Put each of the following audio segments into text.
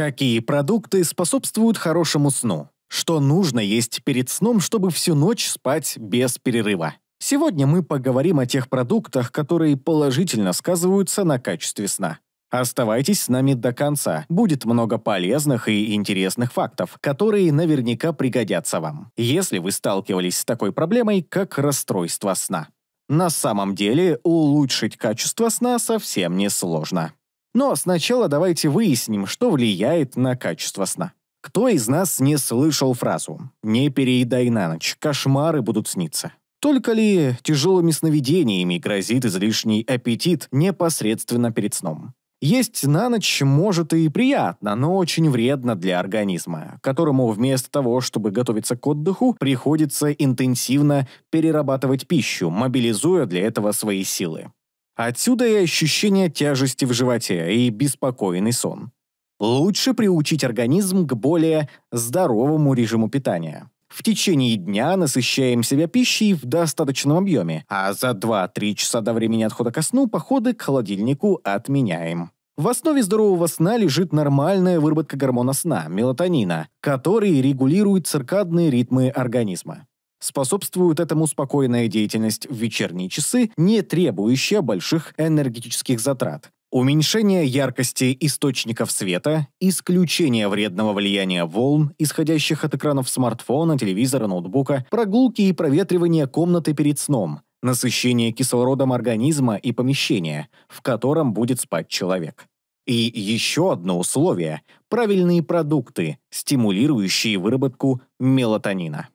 Какие продукты способствуют хорошему сну? Что нужно есть перед сном, чтобы всю ночь спать без перерыва? Сегодня мы поговорим о тех продуктах, которые положительно сказываются на качестве сна. Оставайтесь с нами до конца. Будет много полезных и интересных фактов, которые наверняка пригодятся вам, если вы сталкивались с такой проблемой, как расстройство сна. На самом деле, улучшить качество сна совсем не сложно. Но сначала давайте выясним, что влияет на качество сна. Кто из нас не слышал фразу «Не переедай на ночь, кошмары будут сниться»? Только ли тяжелыми сновидениями грозит излишний аппетит непосредственно перед сном? Есть на ночь может и приятно, но очень вредно для организма, которому вместо того, чтобы готовиться к отдыху, приходится интенсивно перерабатывать пищу, мобилизуя для этого свои силы. Отсюда и ощущение тяжести в животе и беспокойный сон. Лучше приучить организм к более здоровому режиму питания. В течение дня насыщаем себя пищей в достаточном объеме, а за 2-3 часа до времени отхода ко сну походы к холодильнику отменяем. В основе здорового сна лежит нормальная выработка гормона сна – мелатонина, который регулирует циркадные ритмы организма. Способствует этому спокойная деятельность в вечерние часы, не требующая больших энергетических затрат. Уменьшение яркости источников света, исключение вредного влияния волн, исходящих от экранов смартфона, телевизора, ноутбука, прогулки и проветривание комнаты перед сном, насыщение кислородом организма и помещения, в котором будет спать человек. И еще одно условие – правильные продукты, стимулирующие выработку мелатонина.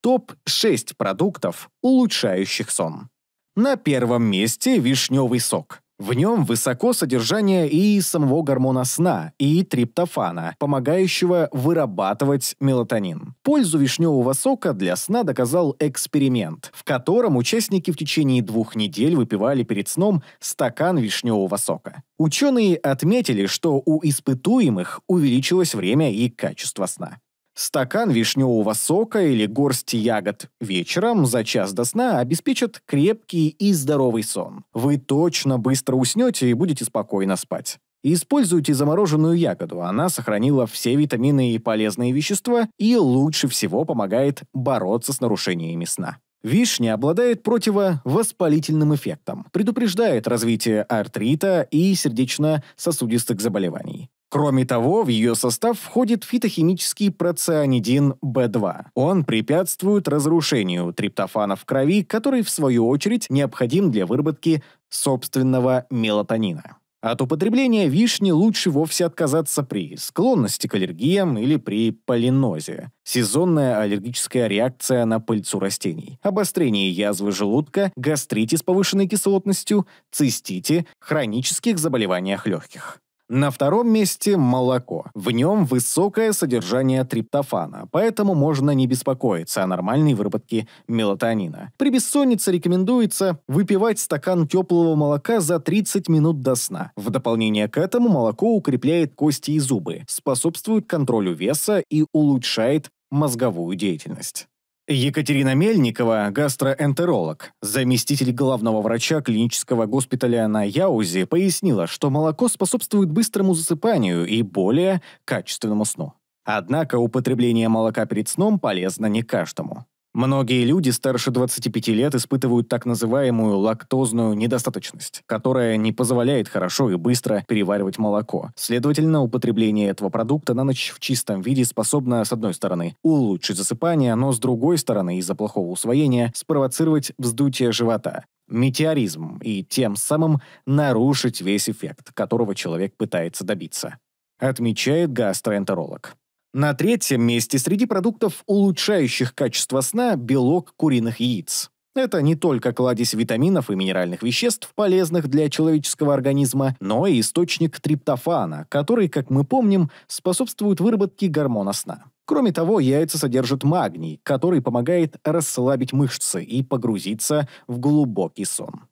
Топ-6 продуктов, улучшающих сон. На первом месте вишневый сок. В нем высоко содержание и самого гормона сна, и триптофана, помогающего вырабатывать мелатонин. Пользу вишневого сока для сна доказал эксперимент, в котором участники в течение двух недель выпивали перед сном стакан вишневого сока. Ученые отметили, что у испытуемых увеличилось время и качество сна. Стакан вишневого сока или горсть ягод вечером за час до сна обеспечат крепкий и здоровый сон. Вы точно быстро уснете и будете спокойно спать. Используйте замороженную ягоду, она сохранила все витамины и полезные вещества и лучше всего помогает бороться с нарушениями сна. Вишня обладает противовоспалительным эффектом, предупреждает развитие артрита и сердечно-сосудистых заболеваний. Кроме того, в ее состав входит фитохимический процианидин B2. Он препятствует разрушению триптофана в крови, который, в свою очередь, необходим для выработки собственного мелатонина. От употребления вишни лучше вовсе отказаться при склонности к аллергиям или при полинозе, сезонная аллергическая реакция на пыльцу растений, обострение язвы желудка, гастрите с повышенной кислотностью, цистите, хронических заболеваниях легких. На втором месте молоко. В нем высокое содержание триптофана, поэтому можно не беспокоиться о нормальной выработке мелатонина. При бессоннице рекомендуется выпивать стакан теплого молока за 30 минут до сна. В дополнение к этому молоко укрепляет кости и зубы, способствует контролю веса и улучшает мозговую деятельность. Екатерина Мельникова, гастроэнтеролог, заместитель главного врача клинического госпиталя на Яузе, пояснила, что молоко способствует быстрому засыпанию и более качественному сну. Однако употребление молока перед сном полезно не каждому. Многие люди старше 25 лет испытывают так называемую лактозную недостаточность, которая не позволяет хорошо и быстро переваривать молоко. Следовательно, употребление этого продукта на ночь в чистом виде способно, с одной стороны, улучшить засыпание, но с другой стороны, из-за плохого усвоения, спровоцировать вздутие живота метеоризм и тем самым нарушить весь эффект, которого человек пытается добиться, отмечает гастроэнтеролог. На третьем месте среди продуктов, улучшающих качество сна, белок куриных яиц. Это не только кладезь витаминов и минеральных веществ, полезных для человеческого организма, но и источник триптофана, который, как мы помним, способствует выработке гормона сна. Кроме того, яйца содержат магний, который помогает расслабить мышцы и погрузиться в глубокий сон.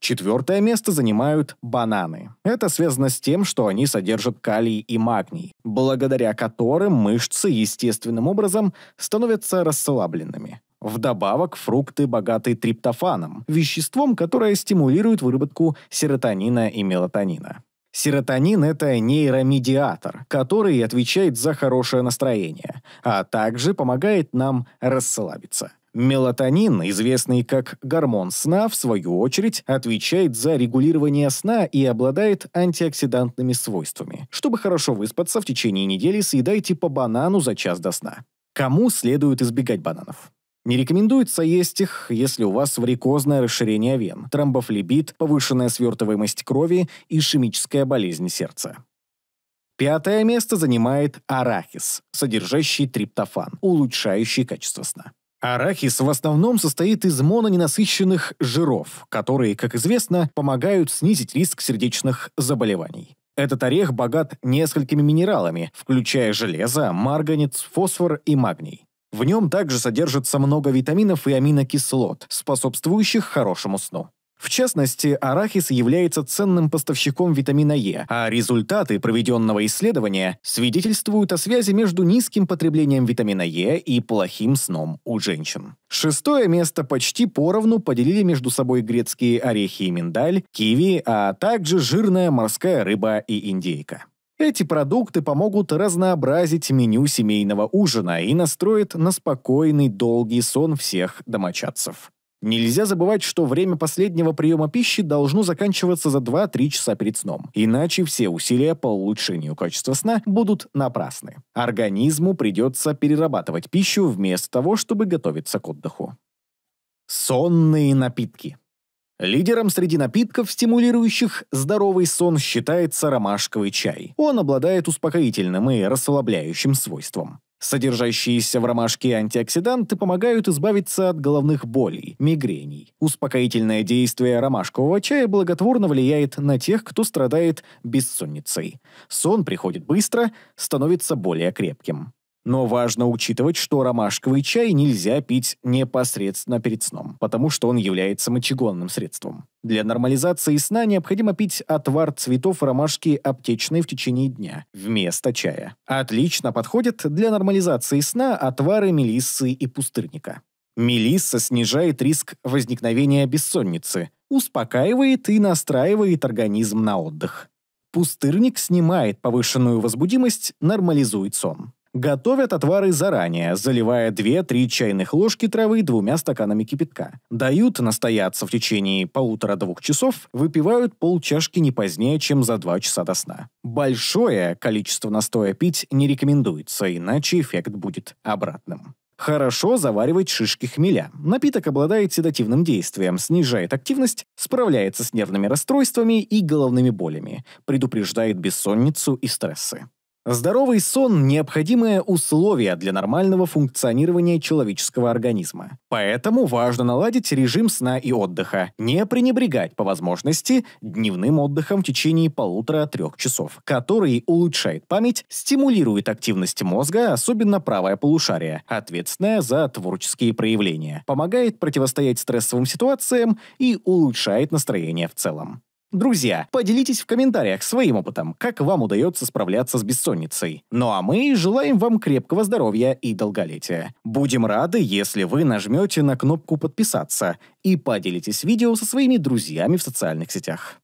Четвертое место занимают бананы. Это связано с тем, что они содержат калий и магний, благодаря которым мышцы естественным образом становятся расслабленными. Вдобавок, фрукты богаты триптофаном, веществом, которое стимулирует выработку серотонина и мелатонина. Серотонин – это нейромедиатор, который отвечает за хорошее настроение, а также помогает нам расслабиться. Мелатонин, известный как гормон сна, в свою очередь, отвечает за регулирование сна и обладает антиоксидантными свойствами. Чтобы хорошо выспаться в течение недели, съедайте по банану за час до сна. Кому следует избегать бананов? Не рекомендуется есть их, если у вас варикозное расширение вен, тромбофлебит, повышенная свертываемость крови и ишемическая болезнь сердца. Пятое место занимает арахис, содержащий триптофан, улучшающий качество сна. Арахис в основном состоит из мононенасыщенных жиров, которые, как известно, помогают снизить риск сердечных заболеваний. Этот орех богат несколькими минералами, включая железо, марганец, фосфор и магний. В нем также содержится много витаминов и аминокислот, способствующих хорошему сну. В частности, арахис является ценным поставщиком витамина Е, а результаты проведенного исследования свидетельствуют о связи между низким потреблением витамина Е и плохим сном у женщин. Шестое место почти поровну поделили между собой грецкие орехи и миндаль, киви, а также жирная морская рыба и индейка. Эти продукты помогут разнообразить меню семейного ужина и настроят на спокойный долгий сон всех домочадцев. Нельзя забывать, что время последнего приема пищи должно заканчиваться за 2-3 часа перед сном, иначе все усилия по улучшению качества сна будут напрасны. Организму придется перерабатывать пищу вместо того, чтобы готовиться к отдыху. Сонные напитки. Лидером среди напитков, стимулирующих здоровый сон, считается ромашковый чай. Он обладает успокоительным и расслабляющим свойством. Содержащиеся в ромашке антиоксиданты помогают избавиться от головных болей, мигрений. Успокоительное действие ромашкового чая благотворно влияет на тех, кто страдает бессонницей. Сон приходит быстро, становится более крепким. Но важно учитывать, что ромашковый чай нельзя пить непосредственно перед сном, потому что он является мочегонным средством. Для нормализации сна необходимо пить отвар цветов ромашки аптечной в течение дня, вместо чая. Отлично подходят для нормализации сна отвары мелиссы и пустырника. Мелисса снижает риск возникновения бессонницы, успокаивает и настраивает организм на отдых. Пустырник снимает повышенную возбудимость, нормализует сон. Готовят отвары заранее, заливая 2-3 чайных ложки травы двумя стаканами кипятка. Дают настояться в течение полутора-двух часов, выпивают пол чашки не позднее, чем за 2 часа до сна. Большое количество настоя пить не рекомендуется, иначе эффект будет обратным. Хорошо заваривать шишки хмеля. Напиток обладает седативным действием, снижает активность, справляется с нервными расстройствами и головными болями, предупреждает бессонницу и стрессы. Здоровый сон – необходимое условие для нормального функционирования человеческого организма. Поэтому важно наладить режим сна и отдыха, не пренебрегать по возможности дневным отдыхом в течение полутора-трех часов, который улучшает память, стимулирует активность мозга, особенно правое полушарие, ответственное за творческие проявления, помогает противостоять стрессовым ситуациям и улучшает настроение в целом. Друзья, поделитесь в комментариях своим опытом, как вам удается справляться с бессонницей. Ну а мы желаем вам крепкого здоровья и долголетия. Будем рады, если вы нажмете на кнопку «Подписаться» и поделитесь видео со своими друзьями в социальных сетях.